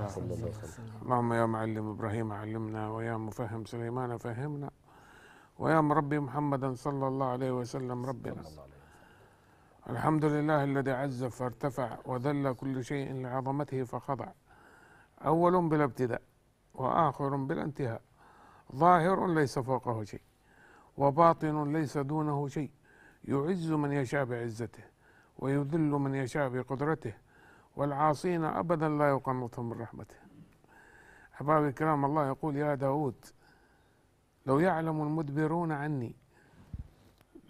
اللهم يا معلم إبراهيم علمنا ويا مفهم سليمان فهمنا ويا مربي محمدا صلى الله عليه وسلم ربنا الحمد لله الذي عز فارتفع وذل كل شيء لعظمته فخضع أول بلا ابتداء وآخر بلا انتهاء ظاهر ليس فوقه شيء وباطن ليس دونه شيء يعز من يشاء بعزته ويذل من يشاء بقدرته والعاصين أبدا لا يقنطهم من رحمته أحباب الكرام الله يقول يا داود لو يعلم المدبرون عني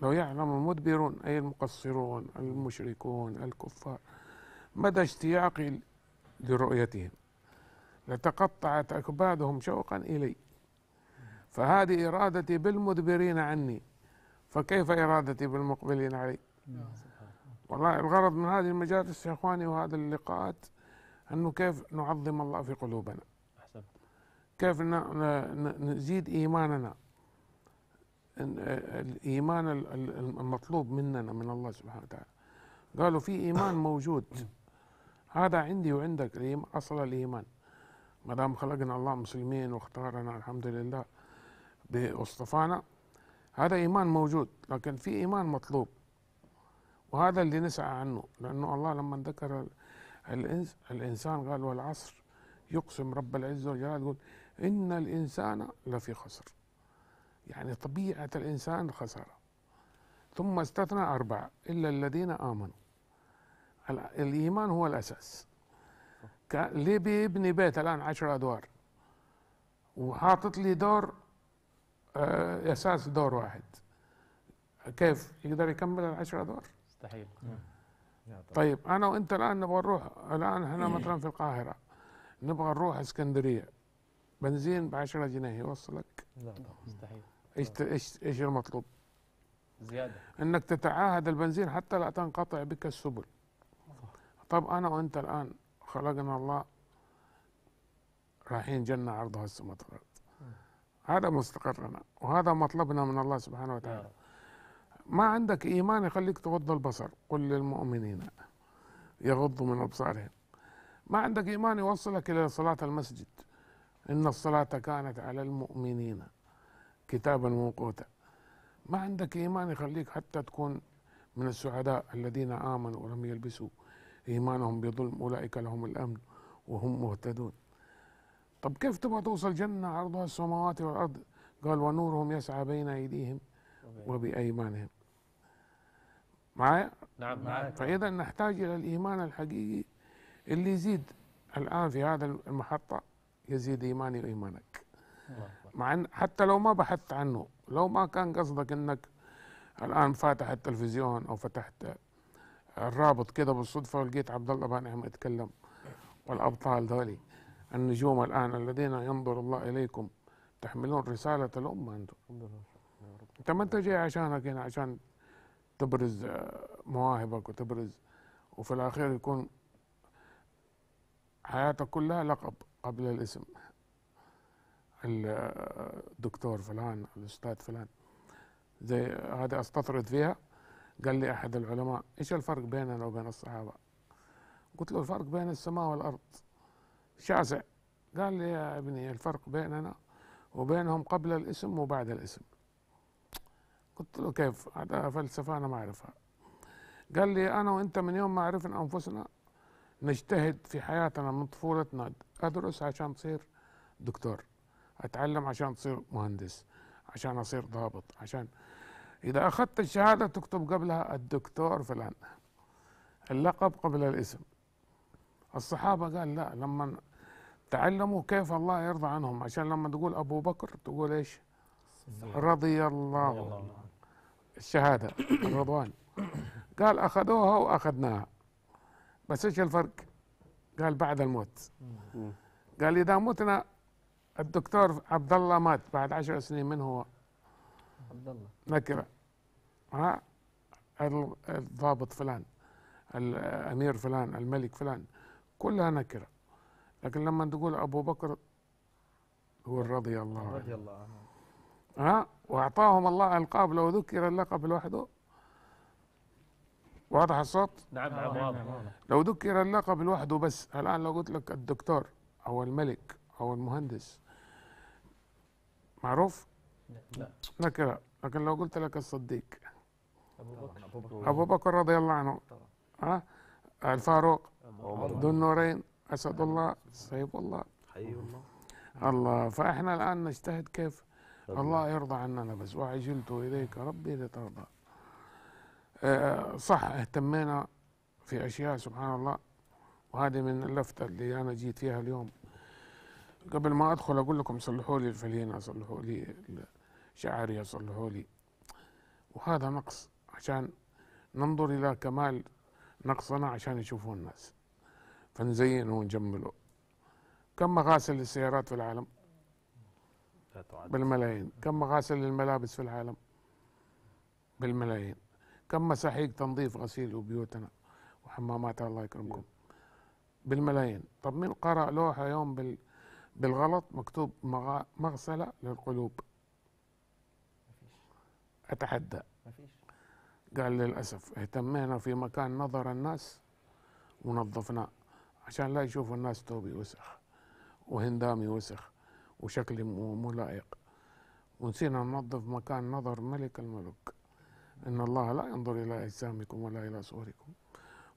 لو يعلم المدبرون أي المقصرون المشركون الكفار مدى اشتياقي لرؤيتهم لتقطعت أكبادهم شوقا إلي فهذه إرادتي بالمدبرين عني فكيف إرادتي بالمقبلين علي نعم. والله الغرض من هذه المجالس يا اخواني وهذه اللقاءات انه كيف نعظم الله في قلوبنا احسنت كيف نزيد ايماننا الايمان المطلوب مننا من الله سبحانه وتعالى قالوا في ايمان موجود هذا عندي وعندك اصل الايمان ما دام خلقنا الله مسلمين واختارنا الحمد لله باصطفانا هذا ايمان موجود لكن في ايمان مطلوب وهذا اللي نسعى عنه لأنه الله لما ذكر الإنس الإنسان قال والعصر يقسم رب العزة والجلال يقول إن الإنسان لفي خسر يعني طبيعة الإنسان خسارة ثم استثنى أربعة إلا الذين آمنوا الإيمان هو الأساس ليه بيبني بيت الآن عشر أدوار وحاطط لي دور آه، أساس دور واحد كيف يقدر يكمل العشر أدوار مستحيل طيب انا وانت الان نبغى نروح الان احنا مثلا في القاهره نبغى نروح اسكندريه بنزين ب 10 جنيه يوصلك؟ لا مستحيل ايش ايش ايش المطلوب؟ زياده انك تتعاهد البنزين حتى لا تنقطع بك السبل طب انا وانت الان خلقنا الله رايحين جنه عرضها السماء والارض هذا مستقرنا وهذا مطلبنا من الله سبحانه وتعالى ما عندك إيمان يخليك تغض البصر قل للمؤمنين يغضوا من أبصارهم ما عندك إيمان يوصلك إلى صلاة المسجد إن الصلاة كانت على المؤمنين كتابا موقوتا ما عندك إيمان يخليك حتى تكون من السعداء الذين آمنوا ولم يلبسوا إيمانهم بظلم أولئك لهم الأمن وهم مهتدون طب كيف تبغى توصل جنة عرضها السماوات والأرض قال ونورهم يسعى بين أيديهم وبأيمانهم معايا؟ نعم،, نعم معاك فإذا نحتاج إلى الإيمان الحقيقي اللي يزيد الآن في هذا المحطة يزيد إيماني وإيمانك مع أن حتى لو ما بحثت عنه لو ما كان قصدك أنك الآن فاتح التلفزيون أو فتحت الرابط كده بالصدفة ولقيت عبد الله عم يتكلم والأبطال ذولي النجوم الآن الذين ينظر الله إليكم تحملون رسالة الأمة أنتم انت ما انت جاي عشانك هنا عشان تبرز مواهبك وتبرز وفي الاخير يكون حياتك كلها لقب قبل الاسم الدكتور فلان الاستاذ فلان زي هذا استطرد فيها قال لي احد العلماء ايش الفرق بيننا وبين الصحابه قلت له الفرق بين السماء والارض شاسع قال لي يا ابني الفرق بيننا وبينهم قبل الاسم وبعد الاسم قلت له كيف هذا فلسفة أنا ما أعرفها قال لي أنا وأنت من يوم ما عرفنا أنفسنا نجتهد في حياتنا من طفولتنا أدرس عشان تصير دكتور أتعلم عشان تصير مهندس عشان أصير ضابط عشان إذا أخذت الشهادة تكتب قبلها الدكتور فلان اللقب قبل الاسم الصحابة قال لا لما تعلموا كيف الله يرضى عنهم عشان لما تقول أبو بكر تقول إيش رضي الله, رضي الله. الشهاده الرضوان قال اخذوها واخذناها بس ايش الفرق؟ قال بعد الموت قال اذا متنا الدكتور عبد الله مات بعد عشر سنين من هو؟ عبد الله نكره ها الضابط فلان الامير فلان الملك فلان كلها نكره لكن لما تقول ابو بكر هو رضي الله عنه رضي الله عنه ها واعطاهم الله القاب لو ذكر اللقب لوحده واضح الصوت؟ نعم نعم, نعم، واضح لو ذكر اللقب لوحده بس الان لو قلت لك الدكتور او الملك او المهندس معروف؟ لا نكره لكن لو قلت لك الصديق نعم، ابو بكر ابو بكر رضي الله عنه ها الفاروق ذو النورين اسد الله سيف الله حي الله الله فاحنا الان نجتهد كيف؟ الله يرضى عنا بس وعجلت إليك ربي لترضى آه، صح اهتمينا في أشياء سبحان الله وهذه من اللفتة اللي أنا جيت فيها اليوم قبل ما أدخل أقول لكم صلحوا لي الفلينة صلحوا لي شعري صلحوا لي وهذا نقص عشان ننظر إلى كمال نقصنا عشان يشوفوه الناس فنزينه ونجمله كم مغاسل للسيارات في العالم تعد بالملايين كم غاسل للملابس في العالم بالملايين كم مساحيق تنظيف غسيل وبيوتنا وحماماتها الله يكرمكم بالملايين طب مين قرأ لوحة يوم بال... بالغلط مكتوب مغسلة للقلوب أتحدى مفيش. قال للأسف اهتمينا في مكان نظر الناس ونظفناه عشان لا يشوفوا الناس توبي وسخ وهندامي وسخ وشكل ملائق ونسينا ننظف مكان نظر ملك الملوك إن الله لا ينظر إلى أجسامكم ولا إلى صوركم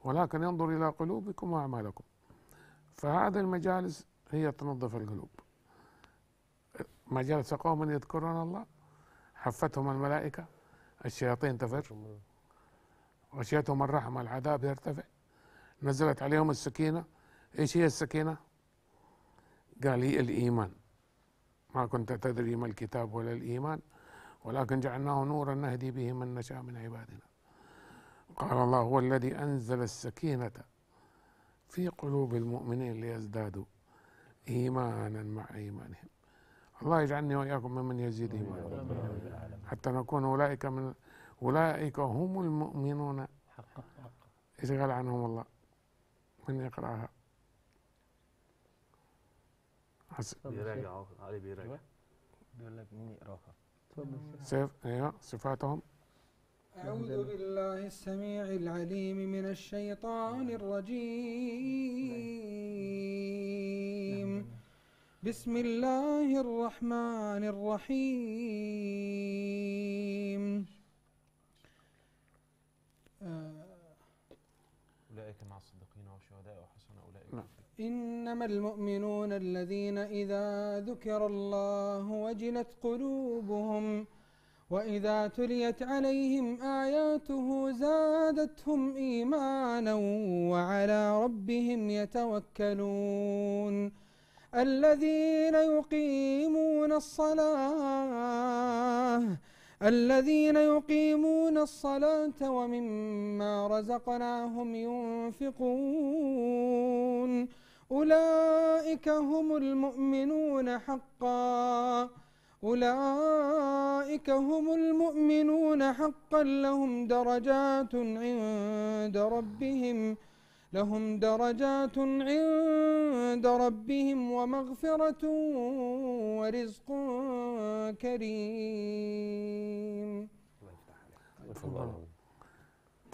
ولكن ينظر إلى قلوبكم وأعمالكم فهذه المجالس هي تنظف القلوب مجالس قوم يذكرون الله حفتهم الملائكة الشياطين تفر غشيتهم الرحمة العذاب يرتفع نزلت عليهم السكينة ايش هي السكينة؟ قال هي الإيمان ما كنت تدري ما الكتاب ولا الإيمان ولكن جعلناه نورا نهدي به من نشاء من عبادنا قال الله هو الذي أنزل السكينة في قلوب المؤمنين ليزدادوا إيمانا مع إيمانهم الله يجعلني وإياكم ممن يزيد إيمانا حتى نكون أولئك من أولئك هم المؤمنون يشغل عنهم الله من يقرأها بيراجع علي بيراجع أيوة. بيقول لك مين يقراها اتفضل ايوه صفاتهم أعوذ بالله السميع العليم من الشيطان نعم. الرجيم نعم. بسم الله الرحمن الرحيم إنما المؤمنون الذين إذا ذكر الله وجلت قلوبهم وإذا تليت عليهم آياته زادتهم إيمانا وعلى ربهم يتوكلون الذين يقيمون الصلاة الذين يقيمون الصلاة ومما رزقناهم ينفقون أولئك هم المؤمنون حقا أولئك هم المؤمنون حقا لهم درجات عند ربهم لهم درجات عند ربهم ومغفرة ورزق كريم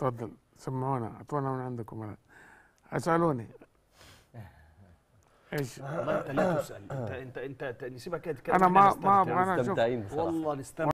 تفضل سمعونا أعطونا من عندكم أسألوني ايش والله انت لا تسال انت انت انت نسيبك كده انا ما ما انا شوف والله نستمتع